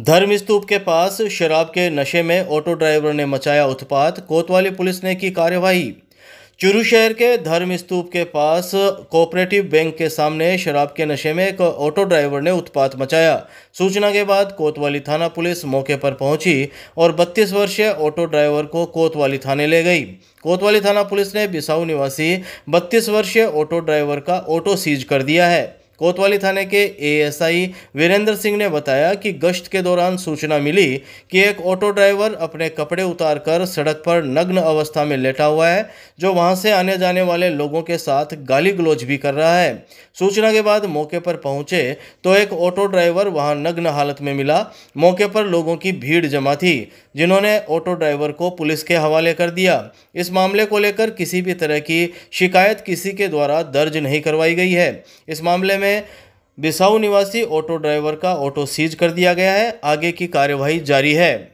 धर्म स्तूप के पास शराब के नशे में ऑटो ड्राइवर ने मचाया उत्पात कोतवाली पुलिस ने की कार्यवाही चुरू शहर के धर्म स्तूप के पास कोऑपरेटिव बैंक के सामने शराब के नशे में एक ऑटो ड्राइवर ने उत्पात मचाया सूचना के बाद कोतवाली थाना पुलिस मौके पर पहुंची और 32 वर्षीय ऑटो ड्राइवर को कोतवाली थाने ले गई कोतवाली थाना पुलिस ने बिसाऊ निवासी 32 वर्षीय ऑटो ड्राइवर का ऑटो सीज कर दिया है कोतवाली थाने के एएसआई वीरेंद्र सिंह ने बताया कि गश्त के दौरान सूचना मिली कि एक ऑटो ड्राइवर अपने कपड़े उतारकर सड़क पर नग्न अवस्था में लेटा हुआ है जो वहां से आने जाने वाले लोगों के साथ गाली गलौज भी कर रहा है सूचना के बाद मौके पर पहुंचे तो एक ऑटो ड्राइवर वहां नग्न हालत में मिला मौके पर लोगों की भीड़ जमा थी जिन्होंने ऑटो ड्राइवर को पुलिस के हवाले कर दिया इस मामले को लेकर किसी भी तरह की शिकायत किसी के द्वारा दर्ज नहीं करवाई गई है इस मामले में में बिसाऊ निवासी ऑटो ड्राइवर का ऑटो सीज कर दिया गया है आगे की कार्यवाही जारी है